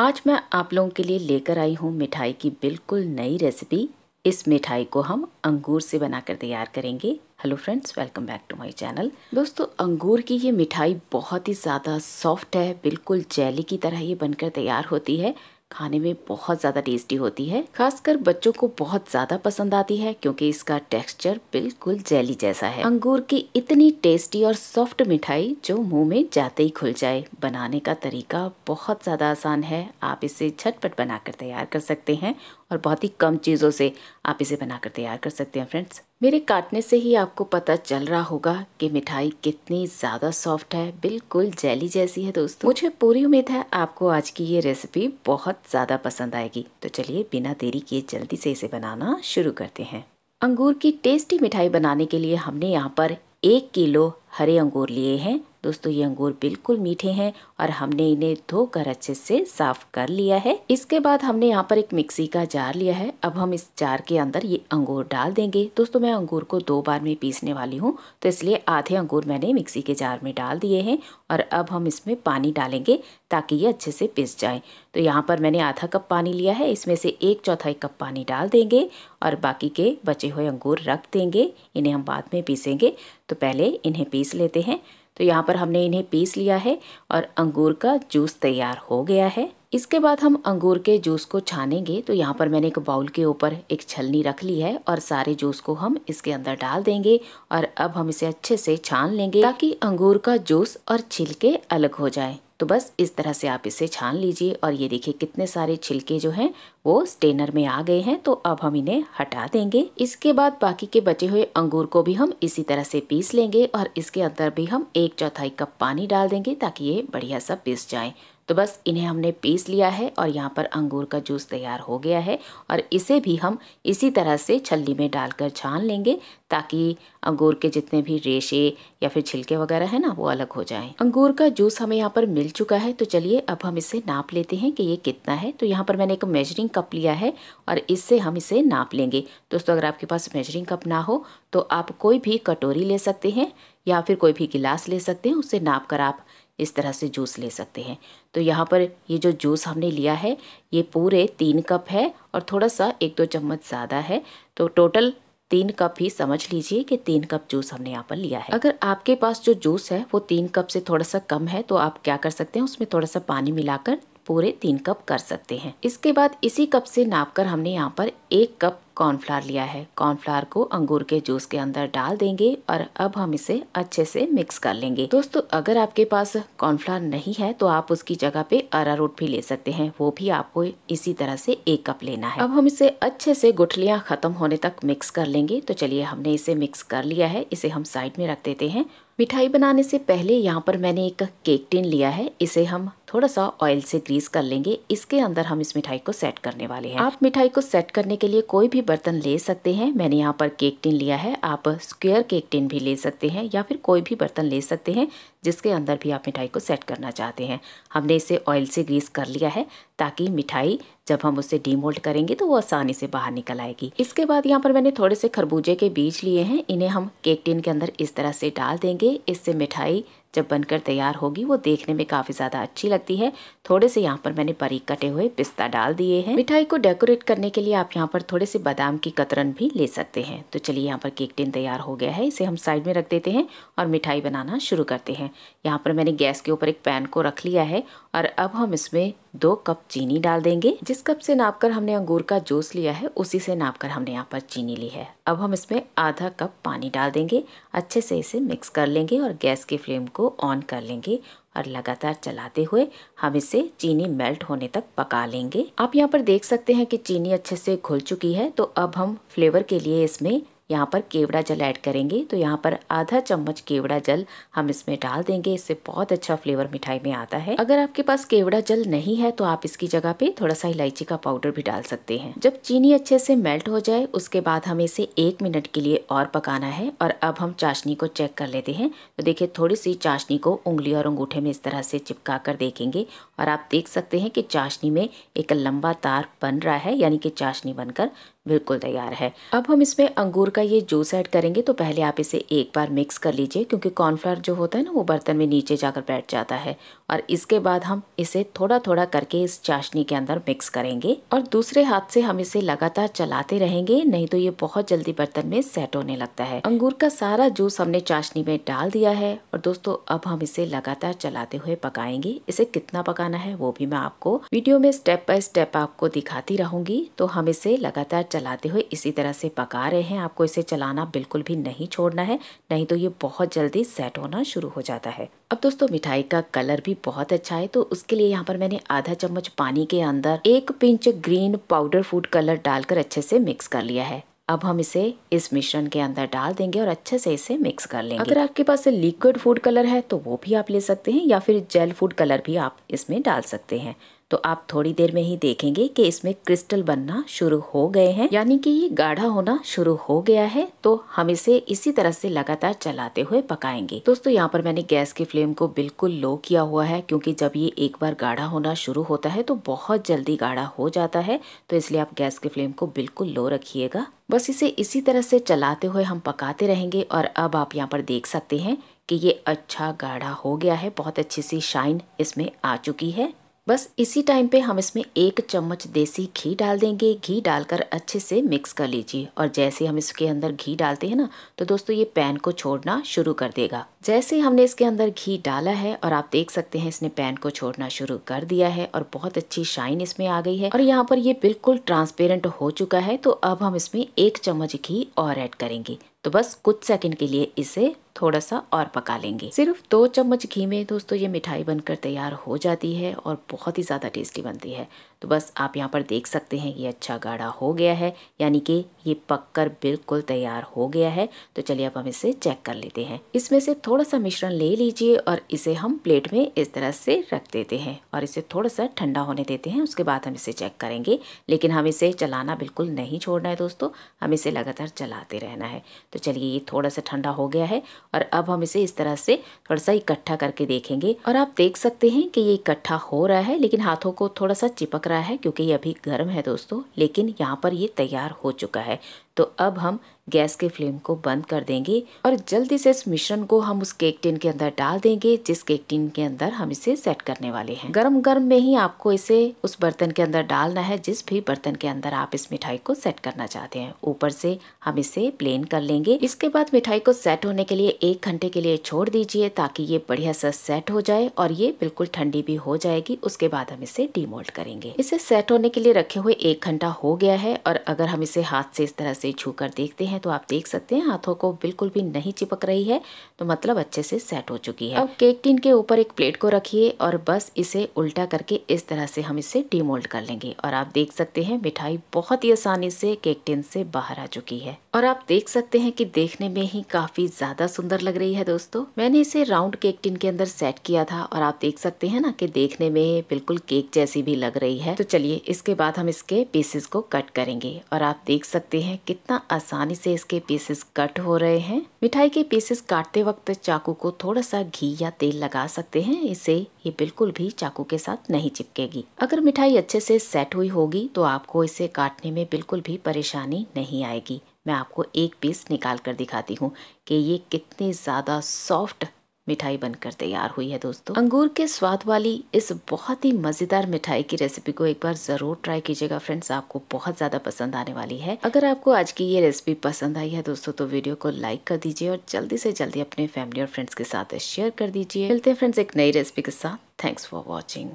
आज मैं आप लोगों के लिए लेकर आई हूँ मिठाई की बिल्कुल नई रेसिपी इस मिठाई को हम अंगूर से बनाकर तैयार करेंगे hello friends welcome back to my channel दोस्तों अंगूर की ये मिठाई बहुत ही ज़्यादा सॉफ्ट है बिल्कुल जेली की तरह ये बनकर तैयार होती है खाने में बहुत ज़्यादा टेस्टी होती है खासकर बच्चों को बहुत ज़्यादा पसंद आती है क्योंकि इसका टेक्सचर बिल्कुल जेली जैसा है अंगूर की इतनी टेस्टी और सॉफ्ट मिठाई जो मुंह में जाते ही खुल जाए बनाने का तरीका बहुत ज़्यादा आसान है आप इसे झटपट बनाकर तैयार कर सकते हैं और बहुत ही कम चीज़ों से आप इसे बनाकर तैयार कर सकते हैं फ्रेंड्स मेरे काटने से ही आपको पता चल रहा होगा कि मिठाई कितनी ज़्यादा सॉफ्ट है बिल्कुल जेली जैसी है दोस्तों मुझे पूरी उम्मीद है आपको आज की ये रेसिपी बहुत ज़्यादा पसंद आएगी तो चलिए बिना देरी किए जल्दी से इसे बनाना शुरू करते हैं अंगूर की टेस्टी मिठाई बनाने के लिए हमने यहाँ पर एक किलो हरे अंगूर लिए हैं दोस्तों ये अंगूर बिल्कुल मीठे हैं और हमने इन्हें धोकर अच्छे से साफ कर लिया है इसके बाद हमने यहाँ पर एक मिक्सी का जार लिया है अब हम इस जार के अंदर ये अंगूर डाल देंगे दोस्तों मैं अंगूर को दो बार में पीसने वाली हूँ तो इसलिए आधे अंगूर मैंने मिक्सी के जार में डाल दिए हैं और अब हम इसमें पानी डालेंगे ताकि ये अच्छे से पिस जाए तो यहाँ पर मैंने आधा कप पानी लिया है इसमें से एक चौथाई कप पानी डाल देंगे और बाकी के बचे हुए अंगूर रख देंगे इन्हें हम बाद में पीसेंगे तो पहले इन्हें पीस लेते हैं तो यहाँ पर हमने इन्हें पीस लिया है और अंगूर का जूस तैयार हो गया है इसके बाद हम अंगूर के जूस को छानेंगे तो यहाँ पर मैंने एक बाउल के ऊपर एक छलनी रख ली है और सारे जूस को हम इसके अंदर डाल देंगे और अब हम इसे अच्छे से छान लेंगे ताकि अंगूर का जूस और छिलके अलग हो जाए तो बस इस तरह से आप इसे छान लीजिए और ये देखिए कितने सारे छिलके जो हैं वो स्टेनर में आ गए हैं तो अब हम इन्हें हटा देंगे इसके बाद बाकी के बचे हुए अंगूर को भी हम इसी तरह से पीस लेंगे और इसके अंदर भी हम एक चौथाई कप पानी डाल देंगे ताकि ये बढ़िया सा पीस जाए तो बस इन्हें हमने पीस लिया है और यहाँ पर अंगूर का जूस तैयार हो गया है और इसे भी हम इसी तरह से छल्ली में डालकर छान लेंगे ताकि अंगूर के जितने भी रेशे या फिर छिलके वगैरह है ना वो अलग हो जाएं। अंगूर का जूस हमें यहाँ पर मिल मिल चुका है तो चलिए अब हम इसे नाप लेते हैं कि ये कितना है तो यहाँ पर मैंने एक मेजरिंग कप लिया है और इससे हम इसे नाप लेंगे दोस्तों अगर आपके पास मेजरिंग कप ना हो तो आप कोई भी कटोरी ले सकते हैं या फिर कोई भी गिलास ले सकते हैं उससे नाप कर आप इस तरह से जूस ले सकते हैं तो यहाँ पर ये जो जूस हमने लिया है ये पूरे तीन कप है और थोड़ा सा एक दो चम्मच ज़्यादा है तो टोटल तीन कप ही समझ लीजिए कि तीन कप जूस हमने यहाँ पर लिया है अगर आपके पास जो जूस है वो तीन कप से थोड़ा सा कम है तो आप क्या कर सकते हैं उसमें थोड़ा सा पानी मिलाकर पूरे तीन कप कर सकते हैं इसके बाद इसी कप से नापकर हमने यहाँ पर एक कप कॉर्नफ्लावर लिया है कॉर्नफ्लावर को अंगूर के जूस के अंदर डाल देंगे और अब हम इसे अच्छे से मिक्स कर लेंगे दोस्तों अगर आपके पास कॉर्नफ्लावर नहीं है तो आप उसकी जगह पे अरारोट भी ले सकते हैं वो भी आपको इसी तरह से एक कप लेना है अब हम इसे अच्छे से गुठलियाँ खत्म होने तक मिक्स कर लेंगे तो चलिए हमने इसे मिक्स कर लिया है इसे हम साइड में रख देते हैं मिठाई बनाने से पहले यहाँ पर मैंने एक केक टिन लिया है इसे हम थोड़ा सा ऑयल से ग्रीस कर लेंगे इसके अंदर हम इस मिठाई को सेट करने वाले हैं आप मिठाई को सेट करने के लिए कोई भी बर्तन ले सकते हैं मैंने यहाँ पर केक टिन लिया है आप स्क्वेयर केक टिन भी ले सकते हैं या फिर कोई भी बर्तन ले सकते हैं जिसके अंदर भी आप मिठाई को सेट करना चाहते हैं हमने इसे ऑयल से ग्रीस कर लिया है ताकि मिठाई जब हम उसे डीमोल्ट करेंगे तो वो आसानी से बाहर निकल आएगी इसके बाद यहाँ पर मैंने थोड़े से खरबूजे के बीज लिए हैं इन्हें हम केक टिन के अंदर इस तरह से डाल देंगे इससे मिठाई जब बनकर तैयार होगी वो देखने में काफ़ी ज़्यादा अच्छी लगती है थोड़े से यहाँ पर मैंने बारीक कटे हुए पिस्ता डाल दिए हैं मिठाई को डेकोरेट करने के लिए आप यहाँ पर थोड़े से बादाम की कतरन भी ले सकते हैं तो चलिए यहाँ पर केक टिन तैयार हो गया है इसे हम साइड में रख देते हैं और मिठाई बनाना शुरू करते हैं यहाँ पर मैंने गैस के ऊपर एक पैन को रख लिया है और अब हम इसमें दो कप चीनी डाल देंगे जिस कप से नापकर हमने अंगूर का जूस लिया है उसी से नापकर हमने यहाँ पर चीनी ली है अब हम इसमें आधा कप पानी डाल देंगे अच्छे से इसे मिक्स कर लेंगे और गैस की फ्लेम को ऑन कर लेंगे और लगातार चलाते हुए हम इसे चीनी मेल्ट होने तक पका लेंगे आप यहाँ पर देख सकते हैं कि चीनी अच्छे से घुल चुकी है तो अब हम फ्लेवर के लिए इसमें यहाँ पर केवड़ा जल ऐड करेंगे तो यहाँ पर आधा चम्मच केवड़ा जल हम इसमें डाल देंगे इससे बहुत अच्छा फ्लेवर मिठाई में आता है अगर आपके पास केवड़ा जल नहीं है तो आप इसकी जगह पे थोड़ा सा इलायची का पाउडर भी डाल सकते हैं जब चीनी अच्छे से मेल्ट हो जाए उसके बाद हमें इसे एक मिनट के लिए और पकाना है और अब हम चाशनी को चेक कर लेते हैं तो देखिये थोड़ी सी चाशनी को उंगली और अंगूठे में इस तरह से चिपका कर देखेंगे और आप देख सकते हैं कि चाशनी में एक लंबा तार बन रहा है यानी कि चाशनी बनकर बिल्कुल तैयार है अब हम इसमें अंगूर का ये जूस ऐड करेंगे तो पहले आप इसे एक बार मिक्स कर लीजिए क्योंकि कॉर्नफ्लावर जो होता है ना वो बर्तन में नीचे जाकर बैठ जाता है और इसके बाद हम इसे थोड़ा थोड़ा करके इस चाशनी के अंदर मिक्स करेंगे और दूसरे हाथ से हम इसे लगातार चलाते रहेंगे नहीं तो ये बहुत जल्दी बर्तन में सेट होने लगता है अंगूर का सारा जूस हमने चाशनी में डाल दिया है और दोस्तों अब हम इसे लगातार चलाते हुए पकाएंगे इसे कितना पकाना है वो भी मैं आपको वीडियो में स्टेप बाय स्टेप आपको दिखाती रहूंगी तो हम इसे लगातार चलाते हुए इसी तरह से पका रहे हैं आपको इसे चलाना बिल्कुल भी नहीं छोड़ना है नहीं तो ये बहुत जल्दी सेट होना शुरू हो जाता है अब दोस्तों मिठाई का कलर भी बहुत अच्छा है तो उसके लिए यहाँ पर मैंने आधा चम्मच पानी के अंदर एक pinch green powder food colour डालकर अच्छे से मिक्स कर लिया है अब हम इसे इस मिश्रण के अंदर डाल देंगे और अच्छे से इसे मिक्स कर लेंगे अगर आपके पास लिक्विड फूड कलर है तो वो भी आप ले सकते हैं या फिर जेल फूड कलर भी आप इसमें डाल सकते हैं तो आप थोड़ी देर में ही देखेंगे कि इसमें क्रिस्टल बनना शुरू हो गए हैं यानी कि ये गाढ़ा होना शुरू हो गया है तो हम इसे इसी तरह से लगातार चलाते हुए पकाएंगे दोस्तों यहाँ पर मैंने गैस की फ्लेम को बिल्कुल लो किया हुआ है क्योंकि जब ये एक बार गाढ़ा होना शुरू होता है तो बहुत जल्दी गाढ़ा हो जाता है तो इसलिए आप गैस की फ्लेम को बिल्कुल लो रखिएगा बस इसे इसी तरह से चलाते हुए हम पकाते रहेंगे और अब आप यहाँ पर देख सकते हैं कि ये अच्छा गाढ़ा हो गया है बहुत अच्छी सी शाइन इसमें आ चुकी है बस इसी टाइम पे हम इसमें एक चम्मच देसी घी डाल देंगे घी डालकर अच्छे से मिक्स कर लीजिए और जैसे हम इसके अंदर घी डालते हैं ना तो दोस्तों ये पैन को छोड़ना शुरू कर देगा जैसे हमने इसके अंदर घी डाला है और आप देख सकते हैं इसने पैन को छोड़ना शुरू कर दिया है और बहुत अच्छी शाइन इसमें आ गई है और यहाँ पर ये बिल्कुल ट्रांसपेरेंट हो चुका है तो अब हम इसमें एक चम्मच घी और एड करेंगे तो बस कुछ सेकंड के लिए इसे थोड़ा सा और पका लेंगे सिर्फ दो चम्मच घी में दोस्तों ये मिठाई बनकर तैयार हो जाती है और बहुत ही ज़्यादा टेस्टी बनती है तो बस आप यहाँ पर देख सकते हैं ये अच्छा गाढ़ा हो गया है यानी कि ये पककर बिल्कुल तैयार हो गया है तो चलिए अब हम इसे चेक कर लेते हैं इसमें से थोड़ा सा मिश्रण ले लीजिए और इसे हम प्लेट में इस तरह से रख देते हैं और इसे थोड़ा सा ठंडा होने देते हैं उसके बाद हम इसे चेक करेंगे लेकिन हम इसे चलाना बिल्कुल नहीं छोड़ना है दोस्तों हम इसे लगातार चलाते रहना है तो चलिए ये थोड़ा सा ठंडा हो गया है और अब हम इसे इस तरह से थोड़ा सा इकट्ठा करके देखेंगे और आप देख सकते हैं कि ये इकट्ठा हो रहा है लेकिन हाथों को थोड़ा सा चिपक रहा है क्योंकि ये अभी गर्म है दोस्तों लेकिन यहाँ पर ये तैयार हो चुका है तो अब हम गैस के फ्लेम को बंद कर देंगे और जल्दी से इस मिश्रण को हम उस केक टिन के अंदर डाल देंगे जिस केक टिन के अंदर हम इसे सेट करने वाले हैं गर्म गर्म में ही आपको इसे उस बर्तन के अंदर डालना है जिस भी बर्तन के अंदर आप इस मिठाई को सेट करना चाहते हैं ऊपर से हम इसे प्लेन कर लेंगे इसके बाद मिठाई को सेट होने के लिए एक घंटे के लिए छोड़ दीजिए ताकि ये बढ़िया सा सेट हो जाए और ये बिल्कुल ठंडी भी हो जाएगी उसके बाद हम इसे डीमोल्ड करेंगे इसे सेट होने के लिए रखे हुए एक घंटा हो गया है और अगर हम इसे हाथ से इस तरह से छू कर देखते हैं हैं तो आप देख सकते हैं हाथों को बिल्कुल भी नहीं चिपक रही है तो मतलब अच्छे से सेट हो चुकी है अब केक टिन के ऊपर एक प्लेट को रखिए और बस इसे उल्टा करके इस तरह से हम इसे डीमोल्ड कर लेंगे और आप देख सकते हैं मिठाई बहुत ही आसानी से केक टिन से बाहर आ चुकी है और आप देख सकते हैं कि देखने में ही काफी ज्यादा सुंदर लग रही है दोस्तों मैंने इसे राउंड केक टिन के अंदर सेट किया था और आप देख सकते हैं ना कि देखने में बिल्कुल केक जैसी भी लग रही है तो चलिए इसके बाद हम इसके पीसेस को कट करेंगे और आप देख सकते हैं कितना आसानी से इसके पीसेस कट हो रहे हैं मिठाई के पीसेस काटते वक्त चाकू को थोड़ा सा घी या तेल लगा सकते हैं इसे ये बिल्कुल भी चाकू के साथ नहीं चिपकेगी अगर मिठाई अच्छे से सेट हुई होगी तो आपको इसे काटने में बिल्कुल भी परेशानी नहीं आएगी मैं आपको एक पीस निकाल कर दिखाती हूँ कि ये कितनी ज़्यादा सॉफ्ट मिठाई बनकर तैयार हुई है दोस्तों अंगूर के स्वाद वाली इस बहुत ही मज़ेदार मिठाई की रेसिपी को एक बार ज़रूर ट्राई कीजिएगा फ्रेंड्स आपको बहुत ज़्यादा पसंद आने वाली है अगर आपको आज की ये रेसिपी पसंद आई है दोस्तों तो वीडियो को लाइक कर दीजिए और जल्दी से जल्दी अपने फैमिली और फ्रेंड्स के साथ शेयर कर दीजिए मिलते हैं फ्रेंड्स एक नई रेसिपी के साथ थैंक्स फॉर वॉचिंग